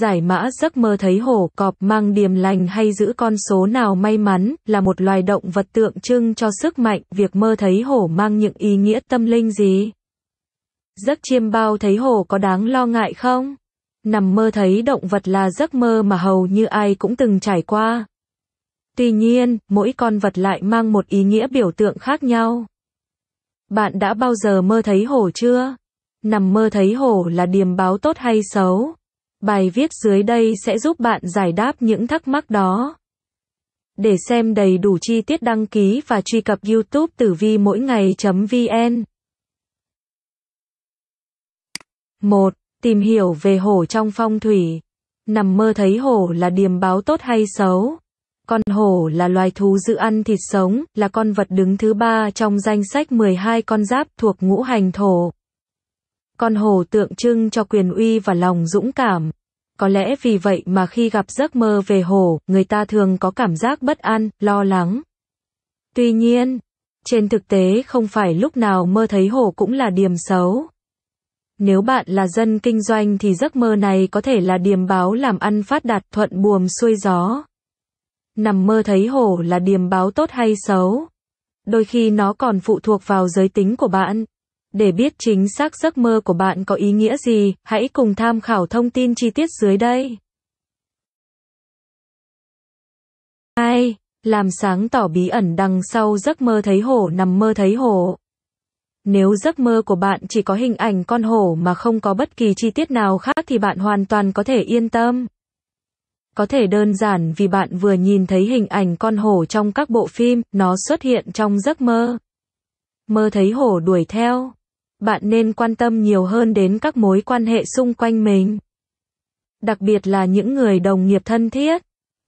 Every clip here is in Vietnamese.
giải mã giấc mơ thấy hổ cọp mang điềm lành hay giữ con số nào may mắn, là một loài động vật tượng trưng cho sức mạnh, việc mơ thấy hổ mang những ý nghĩa tâm linh gì? Giấc chiêm bao thấy hổ có đáng lo ngại không? Nằm mơ thấy động vật là giấc mơ mà hầu như ai cũng từng trải qua. Tuy nhiên, mỗi con vật lại mang một ý nghĩa biểu tượng khác nhau. Bạn đã bao giờ mơ thấy hổ chưa? Nằm mơ thấy hổ là điềm báo tốt hay xấu? Bài viết dưới đây sẽ giúp bạn giải đáp những thắc mắc đó. Để xem đầy đủ chi tiết đăng ký và truy cập YouTube tử vi mỗi ngày.vn. 1. Tìm hiểu về hổ trong phong thủy. Nằm mơ thấy hổ là điềm báo tốt hay xấu? Con hổ là loài thú giữ ăn thịt sống, là con vật đứng thứ ba trong danh sách 12 con giáp thuộc ngũ hành thổ. Con hổ tượng trưng cho quyền uy và lòng dũng cảm. Có lẽ vì vậy mà khi gặp giấc mơ về hổ, người ta thường có cảm giác bất an, lo lắng. Tuy nhiên, trên thực tế không phải lúc nào mơ thấy hổ cũng là điểm xấu. Nếu bạn là dân kinh doanh thì giấc mơ này có thể là điểm báo làm ăn phát đạt thuận buồm xuôi gió. Nằm mơ thấy hổ là điểm báo tốt hay xấu. Đôi khi nó còn phụ thuộc vào giới tính của bạn. Để biết chính xác giấc mơ của bạn có ý nghĩa gì, hãy cùng tham khảo thông tin chi tiết dưới đây. 2. Làm sáng tỏ bí ẩn đằng sau giấc mơ thấy hổ nằm mơ thấy hổ. Nếu giấc mơ của bạn chỉ có hình ảnh con hổ mà không có bất kỳ chi tiết nào khác thì bạn hoàn toàn có thể yên tâm. Có thể đơn giản vì bạn vừa nhìn thấy hình ảnh con hổ trong các bộ phim, nó xuất hiện trong giấc mơ. Mơ thấy hổ đuổi theo bạn nên quan tâm nhiều hơn đến các mối quan hệ xung quanh mình. Đặc biệt là những người đồng nghiệp thân thiết.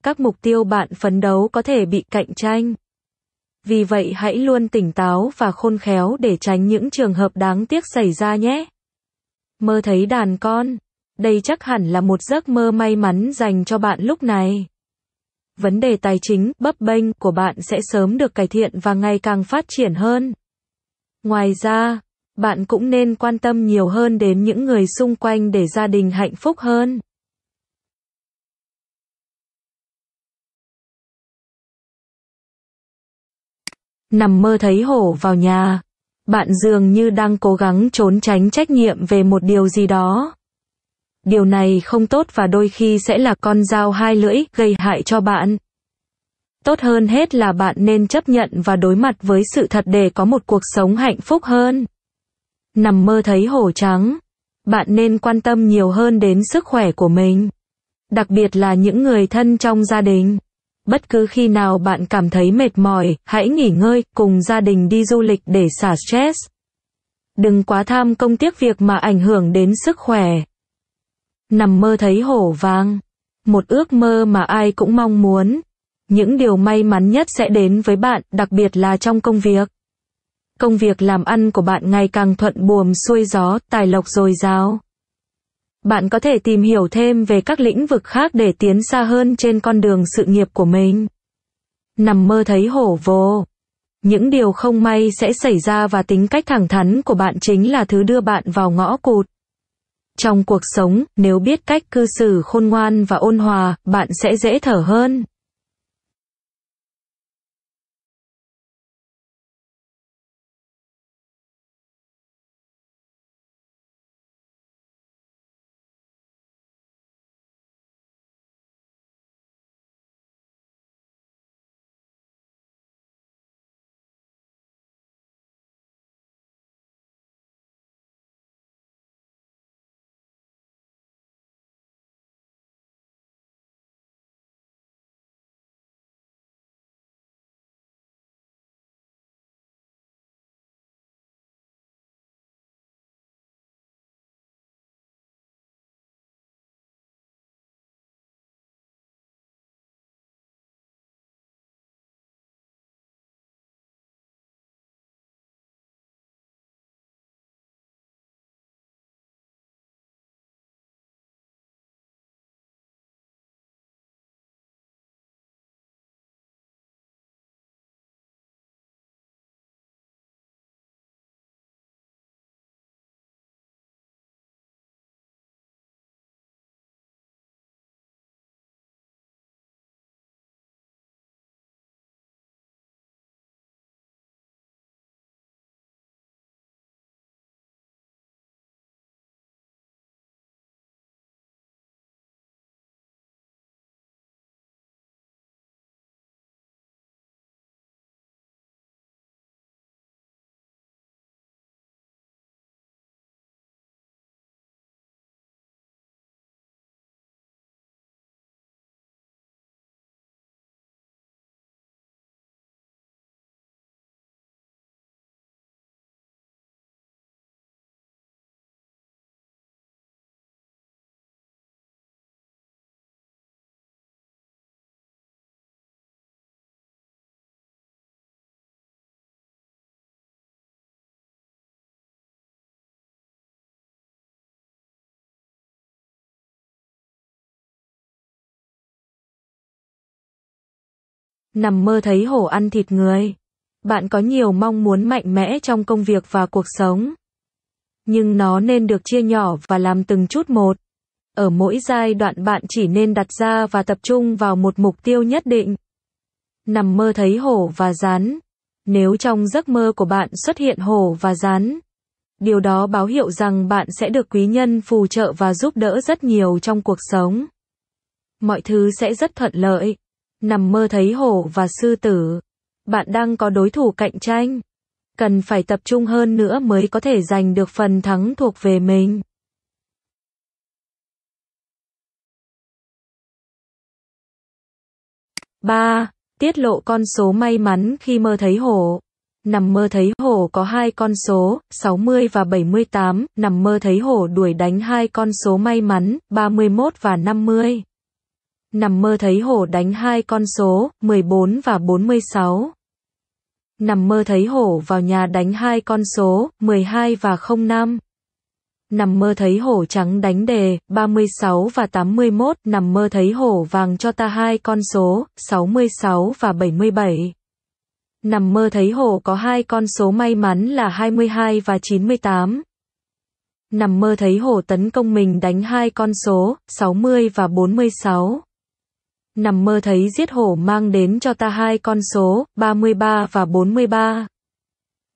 Các mục tiêu bạn phấn đấu có thể bị cạnh tranh. Vì vậy hãy luôn tỉnh táo và khôn khéo để tránh những trường hợp đáng tiếc xảy ra nhé. Mơ thấy đàn con. Đây chắc hẳn là một giấc mơ may mắn dành cho bạn lúc này. Vấn đề tài chính bấp bênh của bạn sẽ sớm được cải thiện và ngày càng phát triển hơn. Ngoài ra, bạn cũng nên quan tâm nhiều hơn đến những người xung quanh để gia đình hạnh phúc hơn. Nằm mơ thấy hổ vào nhà, bạn dường như đang cố gắng trốn tránh trách nhiệm về một điều gì đó. Điều này không tốt và đôi khi sẽ là con dao hai lưỡi gây hại cho bạn. Tốt hơn hết là bạn nên chấp nhận và đối mặt với sự thật để có một cuộc sống hạnh phúc hơn nằm mơ thấy hổ trắng. Bạn nên quan tâm nhiều hơn đến sức khỏe của mình. Đặc biệt là những người thân trong gia đình. Bất cứ khi nào bạn cảm thấy mệt mỏi, hãy nghỉ ngơi, cùng gia đình đi du lịch để xả stress. Đừng quá tham công tiếc việc mà ảnh hưởng đến sức khỏe. Nằm mơ thấy hổ vàng. Một ước mơ mà ai cũng mong muốn. Những điều may mắn nhất sẽ đến với bạn, đặc biệt là trong công việc công việc làm ăn của bạn ngày càng thuận buồm xuôi gió, tài lộc dồi dào. Bạn có thể tìm hiểu thêm về các lĩnh vực khác để tiến xa hơn trên con đường sự nghiệp của mình. Nằm mơ thấy hổ vô Những điều không may sẽ xảy ra và tính cách thẳng thắn của bạn chính là thứ đưa bạn vào ngõ cụt. Trong cuộc sống, nếu biết cách cư xử khôn ngoan và ôn hòa, bạn sẽ dễ thở hơn. nằm mơ thấy hổ ăn thịt người. Bạn có nhiều mong muốn mạnh mẽ trong công việc và cuộc sống. Nhưng nó nên được chia nhỏ và làm từng chút một. Ở mỗi giai đoạn bạn chỉ nên đặt ra và tập trung vào một mục tiêu nhất định. Nằm mơ thấy hổ và rắn, Nếu trong giấc mơ của bạn xuất hiện hổ và rắn, điều đó báo hiệu rằng bạn sẽ được quý nhân phù trợ và giúp đỡ rất nhiều trong cuộc sống. Mọi thứ sẽ rất thuận lợi. Nằm mơ thấy hổ và sư tử. Bạn đang có đối thủ cạnh tranh. Cần phải tập trung hơn nữa mới có thể giành được phần thắng thuộc về mình. ba Tiết lộ con số may mắn khi mơ thấy hổ. Nằm mơ thấy hổ có hai con số, 60 và 78, nằm mơ thấy hổ đuổi đánh hai con số may mắn, 31 và 50. Nằm mơ thấy hổ đánh hai con số, 14 và 46. Nằm mơ thấy hổ vào nhà đánh hai con số, 12 và 05. Nằm mơ thấy hổ trắng đánh đề, 36 và 81. Nằm mơ thấy hổ vàng cho ta hai con số, 66 và 77. Nằm mơ thấy hổ có hai con số may mắn là 22 và 98. Nằm mơ thấy hổ tấn công mình đánh hai con số, 60 và 46 nằm mơ thấy giết hổ mang đến cho ta hai con số 33 và 43.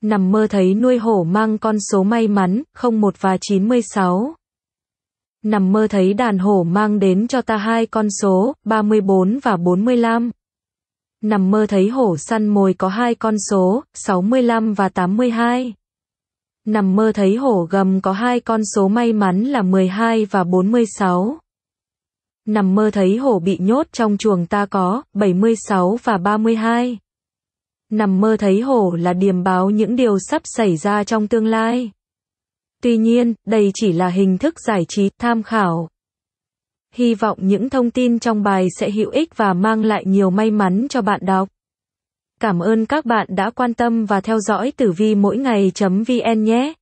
Nằm mơ thấy nuôi hổ mang con số may mắn 01 và 96. Nằm mơ thấy đàn hổ mang đến cho ta hai con số 34 và 45. Nằm mơ thấy hổ săn mồi có hai con số 65 và 82. Nằm mơ thấy hổ gầm có hai con số may mắn là 12 và 46 nằm mơ thấy hổ bị nhốt trong chuồng ta có 76 và 32. Nằm mơ thấy hổ là điềm báo những điều sắp xảy ra trong tương lai. Tuy nhiên, đây chỉ là hình thức giải trí tham khảo. Hy vọng những thông tin trong bài sẽ hữu ích và mang lại nhiều may mắn cho bạn đọc. Cảm ơn các bạn đã quan tâm và theo dõi tử vi mỗi ngày.vn nhé.